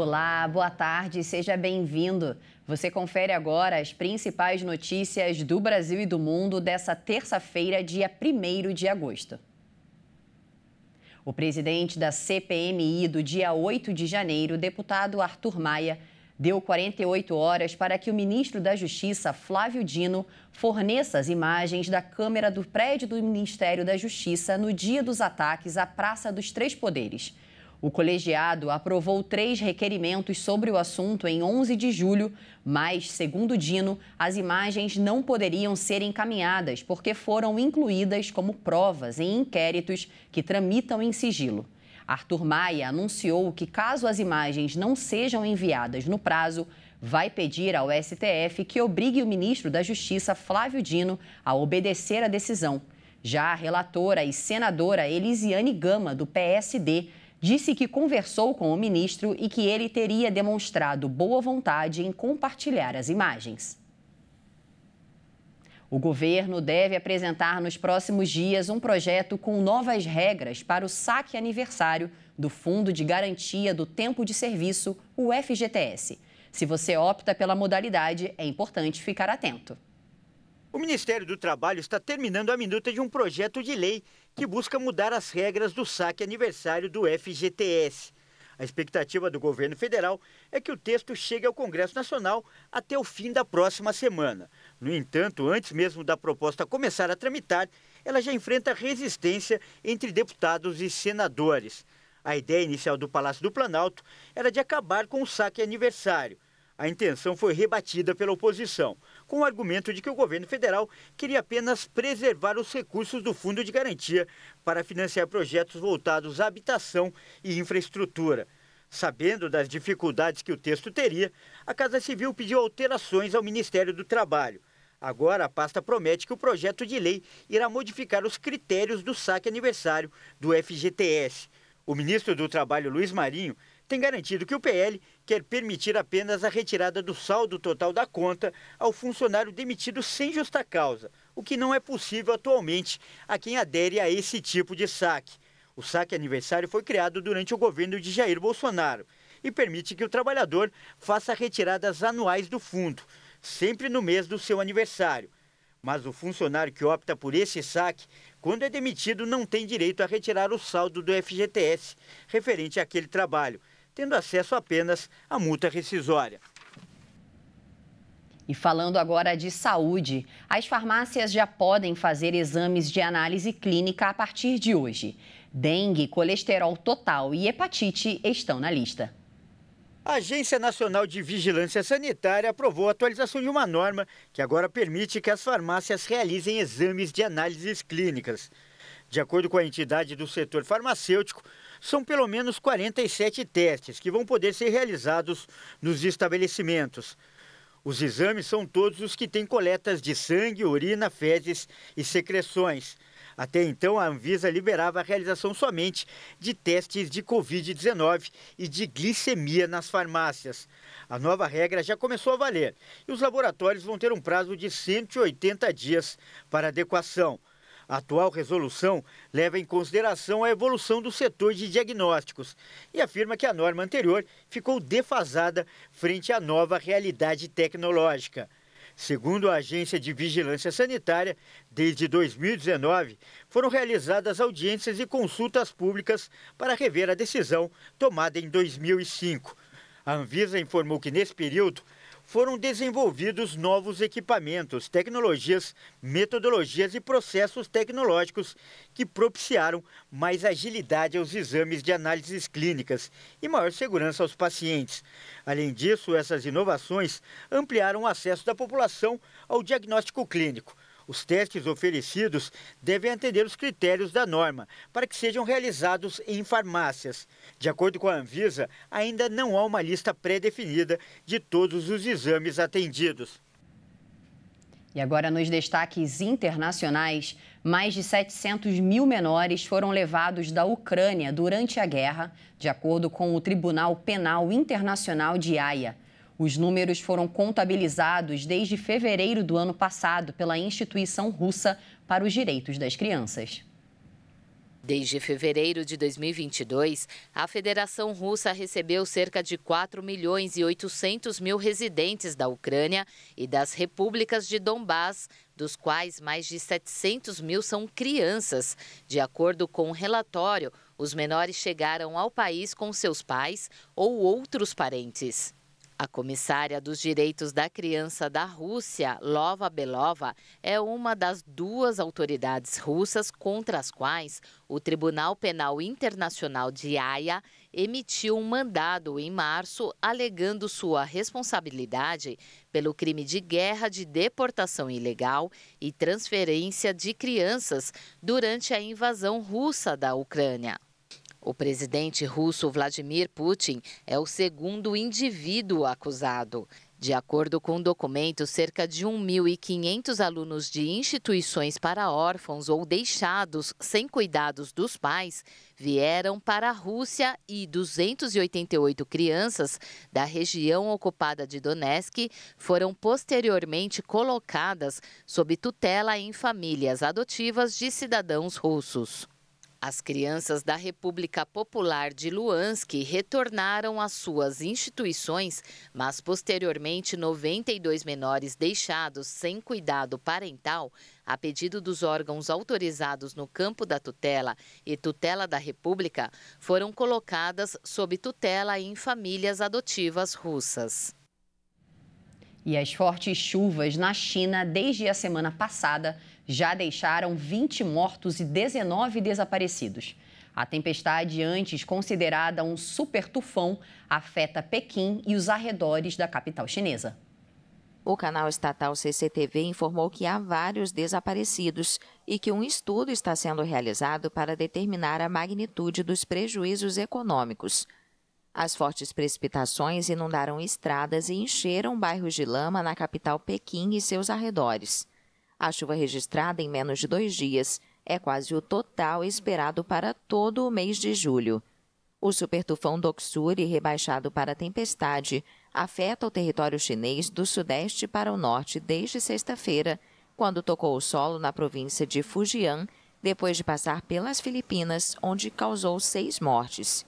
Olá, boa tarde, seja bem-vindo. Você confere agora as principais notícias do Brasil e do mundo dessa terça-feira, dia 1 de agosto. O presidente da CPMI do dia 8 de janeiro, deputado Arthur Maia, deu 48 horas para que o ministro da Justiça, Flávio Dino, forneça as imagens da câmera do prédio do Ministério da Justiça no dia dos ataques à Praça dos Três Poderes. O colegiado aprovou três requerimentos sobre o assunto em 11 de julho, mas, segundo Dino, as imagens não poderiam ser encaminhadas porque foram incluídas como provas em inquéritos que tramitam em sigilo. Arthur Maia anunciou que, caso as imagens não sejam enviadas no prazo, vai pedir ao STF que obrigue o ministro da Justiça, Flávio Dino, a obedecer a decisão. Já a relatora e senadora Elisiane Gama, do PSD, disse que conversou com o ministro e que ele teria demonstrado boa vontade em compartilhar as imagens. O governo deve apresentar nos próximos dias um projeto com novas regras para o saque aniversário do Fundo de Garantia do Tempo de Serviço, o FGTS. Se você opta pela modalidade, é importante ficar atento. O Ministério do Trabalho está terminando a minuta de um projeto de lei que busca mudar as regras do saque aniversário do FGTS. A expectativa do governo federal é que o texto chegue ao Congresso Nacional até o fim da próxima semana. No entanto, antes mesmo da proposta começar a tramitar, ela já enfrenta resistência entre deputados e senadores. A ideia inicial do Palácio do Planalto era de acabar com o saque aniversário, a intenção foi rebatida pela oposição, com o argumento de que o governo federal queria apenas preservar os recursos do Fundo de Garantia para financiar projetos voltados à habitação e infraestrutura. Sabendo das dificuldades que o texto teria, a Casa Civil pediu alterações ao Ministério do Trabalho. Agora, a pasta promete que o projeto de lei irá modificar os critérios do saque aniversário do FGTS. O ministro do Trabalho, Luiz Marinho, tem garantido que o PL quer permitir apenas a retirada do saldo total da conta ao funcionário demitido sem justa causa, o que não é possível atualmente a quem adere a esse tipo de saque. O saque aniversário foi criado durante o governo de Jair Bolsonaro e permite que o trabalhador faça retiradas anuais do fundo, sempre no mês do seu aniversário. Mas o funcionário que opta por esse saque, quando é demitido, não tem direito a retirar o saldo do FGTS referente àquele trabalho tendo acesso apenas à multa rescisória. E falando agora de saúde, as farmácias já podem fazer exames de análise clínica a partir de hoje. Dengue, colesterol total e hepatite estão na lista. A Agência Nacional de Vigilância Sanitária aprovou a atualização de uma norma que agora permite que as farmácias realizem exames de análises clínicas. De acordo com a entidade do setor farmacêutico, são pelo menos 47 testes que vão poder ser realizados nos estabelecimentos. Os exames são todos os que têm coletas de sangue, urina, fezes e secreções. Até então, a Anvisa liberava a realização somente de testes de Covid-19 e de glicemia nas farmácias. A nova regra já começou a valer e os laboratórios vão ter um prazo de 180 dias para adequação. A atual resolução leva em consideração a evolução do setor de diagnósticos e afirma que a norma anterior ficou defasada frente à nova realidade tecnológica. Segundo a Agência de Vigilância Sanitária, desde 2019 foram realizadas audiências e consultas públicas para rever a decisão tomada em 2005. A Anvisa informou que, nesse período, foram desenvolvidos novos equipamentos, tecnologias, metodologias e processos tecnológicos que propiciaram mais agilidade aos exames de análises clínicas e maior segurança aos pacientes. Além disso, essas inovações ampliaram o acesso da população ao diagnóstico clínico, os testes oferecidos devem atender os critérios da norma para que sejam realizados em farmácias. De acordo com a Anvisa, ainda não há uma lista pré-definida de todos os exames atendidos. E agora, nos destaques internacionais, mais de 700 mil menores foram levados da Ucrânia durante a guerra, de acordo com o Tribunal Penal Internacional de Haia. Os números foram contabilizados desde fevereiro do ano passado pela instituição russa para os direitos das crianças. Desde fevereiro de 2022, a Federação Russa recebeu cerca de 4 milhões e 800 mil residentes da Ucrânia e das repúblicas de Donbás, dos quais mais de 700 mil são crianças. De acordo com o um relatório, os menores chegaram ao país com seus pais ou outros parentes. A comissária dos Direitos da Criança da Rússia, Lova Belova, é uma das duas autoridades russas contra as quais o Tribunal Penal Internacional de Haia emitiu um mandado em março alegando sua responsabilidade pelo crime de guerra de deportação ilegal e transferência de crianças durante a invasão russa da Ucrânia. O presidente russo Vladimir Putin é o segundo indivíduo acusado. De acordo com o um documento, cerca de 1.500 alunos de instituições para órfãos ou deixados sem cuidados dos pais vieram para a Rússia e 288 crianças da região ocupada de Donetsk foram posteriormente colocadas sob tutela em famílias adotivas de cidadãos russos. As crianças da República Popular de Luansk retornaram às suas instituições, mas posteriormente 92 menores deixados sem cuidado parental, a pedido dos órgãos autorizados no campo da tutela e tutela da República, foram colocadas sob tutela em famílias adotivas russas. E as fortes chuvas na China desde a semana passada já deixaram 20 mortos e 19 desaparecidos. A tempestade, antes considerada um super tufão, afeta Pequim e os arredores da capital chinesa. O canal estatal CCTV informou que há vários desaparecidos e que um estudo está sendo realizado para determinar a magnitude dos prejuízos econômicos. As fortes precipitações inundaram estradas e encheram bairros de lama na capital Pequim e seus arredores. A chuva registrada em menos de dois dias é quase o total esperado para todo o mês de julho. O supertufão Doksuri, rebaixado para tempestade, afeta o território chinês do sudeste para o norte desde sexta-feira, quando tocou o solo na província de Fujian, depois de passar pelas Filipinas, onde causou seis mortes.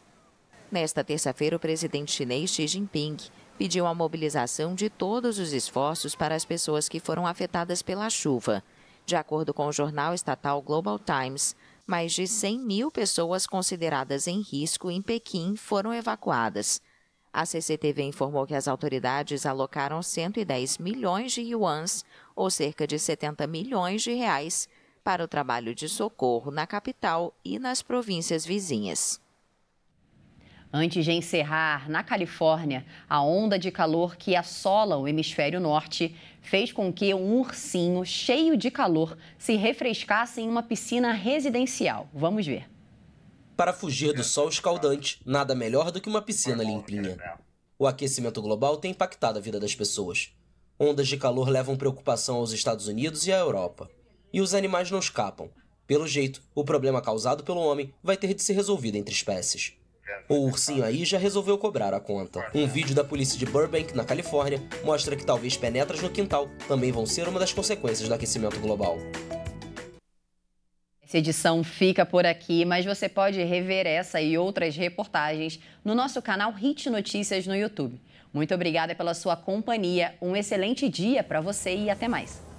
Nesta terça-feira, o presidente chinês Xi Jinping pediu a mobilização de todos os esforços para as pessoas que foram afetadas pela chuva. De acordo com o jornal estatal Global Times, mais de 100 mil pessoas consideradas em risco em Pequim foram evacuadas. A CCTV informou que as autoridades alocaram 110 milhões de yuans, ou cerca de 70 milhões de reais, para o trabalho de socorro na capital e nas províncias vizinhas. Antes de encerrar na Califórnia, a onda de calor que assola o hemisfério norte fez com que um ursinho cheio de calor se refrescasse em uma piscina residencial. Vamos ver. Para fugir do sol escaldante, nada melhor do que uma piscina limpinha. O aquecimento global tem impactado a vida das pessoas. Ondas de calor levam preocupação aos Estados Unidos e à Europa. E os animais não escapam. Pelo jeito, o problema causado pelo homem vai ter de ser resolvido entre espécies. O ursinho aí já resolveu cobrar a conta. Um vídeo da polícia de Burbank, na Califórnia, mostra que talvez penetras no quintal também vão ser uma das consequências do aquecimento global. Essa edição fica por aqui, mas você pode rever essa e outras reportagens no nosso canal Hit Notícias no YouTube. Muito obrigada pela sua companhia, um excelente dia para você e até mais.